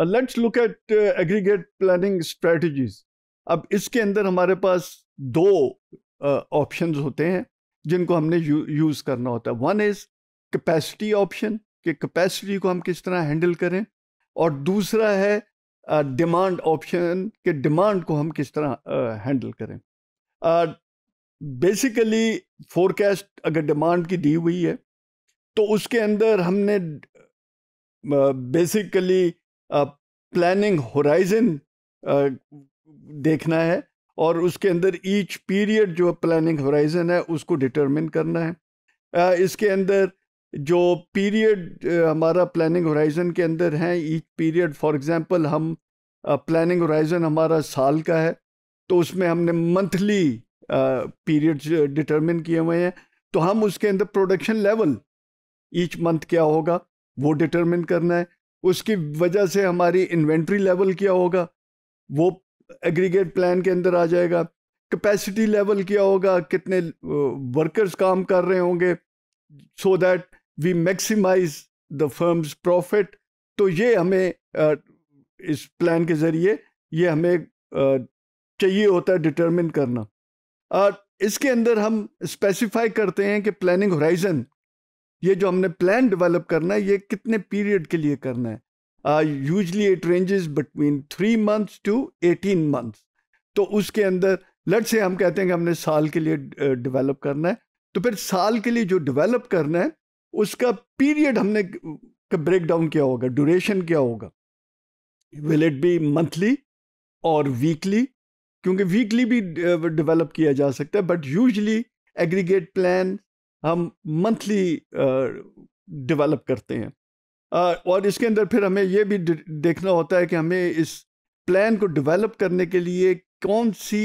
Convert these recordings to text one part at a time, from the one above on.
let's look at aggregate planning strategies अब इसके अंदर हमारे पास दो ऑप्शंस uh, होते हैं जिनको हमने यूज़ करना होता है वन इज़ कैपेसिटी ऑप्शन कि कैपेसिटी को हम किस तरह हैंडल करें और दूसरा है डिमांड uh, ऑप्शन के डिमांड को हम किस तरह हैंडल uh, करें बेसिकली uh, फोरकास्ट अगर डिमांड की दी हुई है तो उसके अंदर हमने बेसिकली uh, प्लानिंग होराइजन देखना है और उसके अंदर ईच पीरियड जो प्लानिंग होराइजन है उसको डिटरमिन करना है आ, इसके अंदर जो पीरियड हमारा प्लानिंग होराइजन के अंदर है ईच पीरियड फॉर एग्जांपल हम प्लानिंग होराइजन हमारा साल का है तो उसमें हमने मंथली पीरियड्स डिटरमिन किए हुए हैं तो हम उसके अंदर प्रोडक्शन लेवल ईच मंथ क्या होगा वो डिटरमिन करना है उसकी वजह से हमारी इन्वेंट्री लेवल क्या होगा वो एग्रीगेट प्लान के अंदर आ जाएगा कैपेसिटी लेवल क्या होगा कितने वर्कर्स काम कर रहे होंगे so that we maximize the firm's profit तो ये हमें इस प्लान के ज़रिए ये हमें चाहिए होता है डिटरमिन करना और इसके अंदर हम स्पेसिफाई करते हैं कि प्लानिंग होराइजन ये जो हमने प्लान डेवलप करना है ये कितने पीरियड के लिए करना है usually it ranges between three months to eighteen months तो उसके अंदर लट से हम कहते हैं कि हमने साल के लिए डेवलप uh, करना है तो फिर साल के लिए जो डेवलप करना है उसका पीरियड हमने का ब्रेक डाउन क्या होगा ड्यूरेशन क्या होगा विल इट बी मंथली और वीकली क्योंकि वीकली भी डेवलप uh, किया जा सकता है बट यूजली एग्रीगेट प्लान हम मंथली डेवलप करते हैं और इसके अंदर फिर हमें ये भी देखना होता है कि हमें इस प्लान को डेवलप करने के लिए कौन सी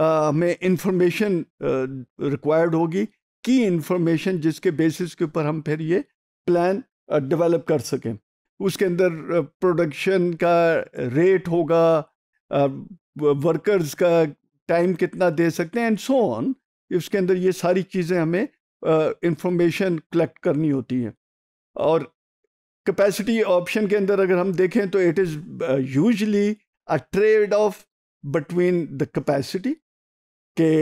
हमें इंफॉर्मेशन रिक्वायर्ड होगी की इंफॉर्मेशन जिसके बेसिस के ऊपर हम फिर ये प्लान डेवलप कर सकें उसके अंदर प्रोडक्शन का रेट होगा वर्कर्स का टाइम कितना दे सकते हैं एंड सो ऑन उसके अंदर ये सारी चीज़ें हमें इंफॉर्मेशन कलेक्ट करनी होती है और कैपेसिटी ऑप्शन के अंदर अगर हम देखें तो it is usually a trade off between the capacity के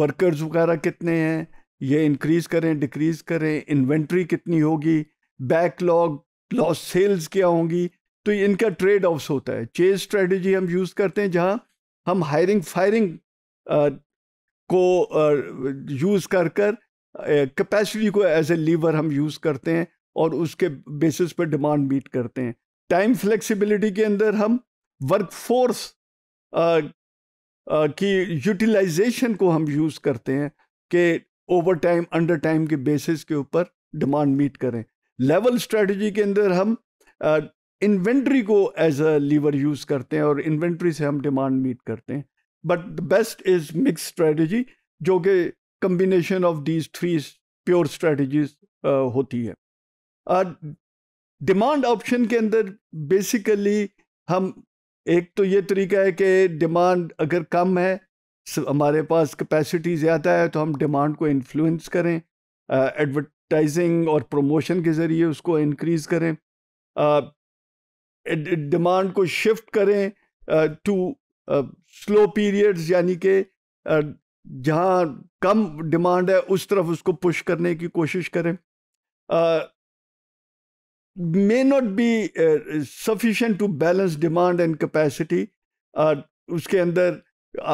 वर्कर्स वगैरह कितने हैं ये इंक्रीज़ करें डिक्रीज़ करें इन्वेंट्री कितनी होगी बैकलॉग लॉस सेल्स क्या होंगी तो इनका ट्रेड ऑफ्स होता है चेज स्ट्रेटजी हम यूज़ करते हैं जहाँ हम हायरिंग फायरिंग को यूज़ कर कर कैपेसिटी को एज ए लीवर हम यूज़ करते हैं और उसके बेसिस पर डिमांड मीट करते हैं टाइम फ्लेक्सिबिलिटी के अंदर हम वर्कफोर्स की यूटिलाइजेशन को हम यूज़ करते हैं कि ओवर टाइम अंडर टाइम के बेसिस के ऊपर डिमांड मीट करें लेवल स्ट्रेटजी के अंदर हम इन्वेंट्री को एज अ लीवर यूज़ करते हैं और इन्वेंट्री से हम डिमांड मीट करते हैं but the best is mix strategy जो कि combination of these three pure strategies होती है डिमांड ऑप्शन के अंदर बेसिकली हम एक तो ये तरीका है कि डिमांड अगर कम है हमारे पास कैपेसिटी ज़्यादा है तो हम डिमांड को इन्फ्लुएंस करें एडवर्टाइजिंग uh, और प्रमोशन के ज़रिए उसको इनक्रीज़ करें डिमांड uh, को शिफ्ट करें टू स्लो पीरियड्स यानी कि uh, जहाँ कम डिमांड है उस तरफ उसको पुश करने की कोशिश करें may not be sufficient to balance demand and capacity उसके अंदर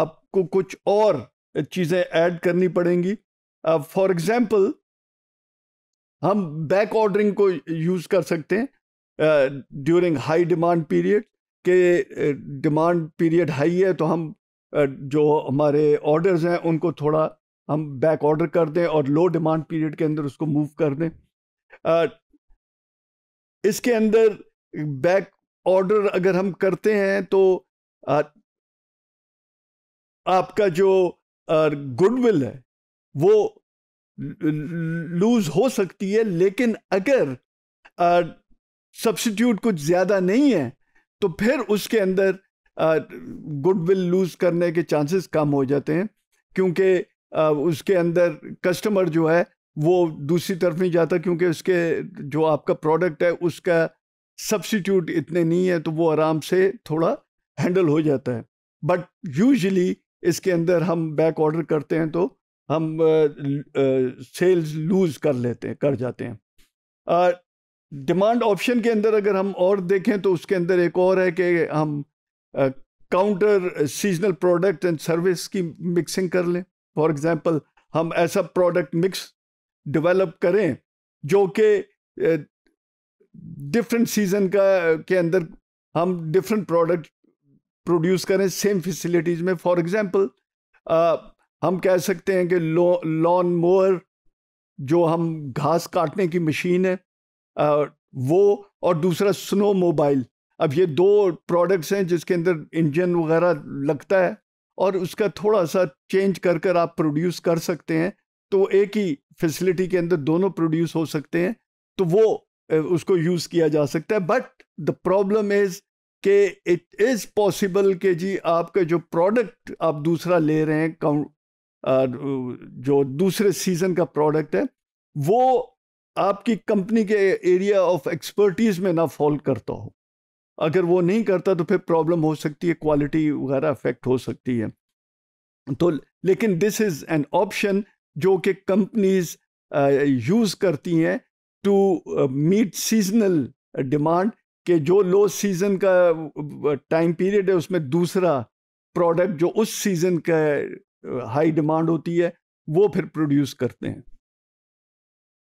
आपको कुछ और चीज़ें ऐड करनी पड़ेंगी फॉर uh, एग्ज़ाम्पल हम बैक ऑर्डरिंग को यूज़ कर सकते हैं ड्यूरिंग हाई डिमांड पीरियड के डिमांड पीरियड हाई है तो हम जो हमारे ऑर्डर्स हैं उनको थोड़ा हम बैक ऑर्डर कर दें और लो डिमांड पीरियड के अंदर उसको मूव कर दें इसके अंदर बैक ऑर्डर अगर हम करते हैं तो आपका जो गुडविल है वो लूज हो सकती है लेकिन अगर सब्सिट्यूट कुछ ज़्यादा नहीं है तो फिर उसके अंदर गुडविल लूज़ करने के चांसेस कम हो जाते हैं क्योंकि उसके अंदर कस्टमर जो है वो दूसरी तरफ नहीं जाता क्योंकि उसके जो आपका प्रोडक्ट है उसका सब्सिट्यूट इतने नहीं है तो वो आराम से थोड़ा हैंडल हो जाता है बट यूजली इसके अंदर हम बैक ऑर्डर करते हैं तो हम सेल्स लूज़ कर लेते हैं कर जाते हैं डिमांड ऑप्शन के अंदर अगर हम और देखें तो उसके अंदर एक और है कि हम counter seasonal product and service की मिक्सिंग कर लें फॉर एग्जांपल हम ऐसा प्रोडक्ट मिक्स डेवलप करें जो कि डिफरेंट सीजन का के अंदर हम डिफरेंट प्रोडक्ट प्रोड्यूस करें सेम फैसिलिटीज़ में फॉर एग्जांपल हम कह सकते हैं कि लॉन मोअर जो हम घास काटने की मशीन है आ, वो और दूसरा स्नो मोबाइल अब ये दो प्रोडक्ट्स हैं जिसके अंदर इंजन वगैरह लगता है और उसका थोड़ा सा चेंज कर कर आप प्रोड्यूस कर सकते हैं तो एक ही फैसिलिटी के अंदर दोनों प्रोड्यूस हो सकते हैं तो वो उसको यूज़ किया जा सकता है बट द प्रॉब्लम इज़ के इट इज़ पॉसिबल कि जी आपका जो प्रोडक्ट आप दूसरा ले रहे हैं काउंट जो दूसरे सीज़न का प्रोडक्ट है वो आपकी कंपनी के एरिया ऑफ एक्सपर्टीज़ में ना फॉल करता हो अगर वो नहीं करता तो फिर प्रॉब्लम हो सकती है क्वालिटी वगैरह अफेक्ट हो सकती है तो लेकिन दिस इज़ एन ऑप्शन जो कि कंपनीज यूज़ करती हैं टू मीट सीजनल डिमांड के जो लो सीज़न का टाइम पीरियड है उसमें दूसरा प्रोडक्ट जो उस सीज़न का हाई डिमांड होती है वो फिर प्रोड्यूस करते हैं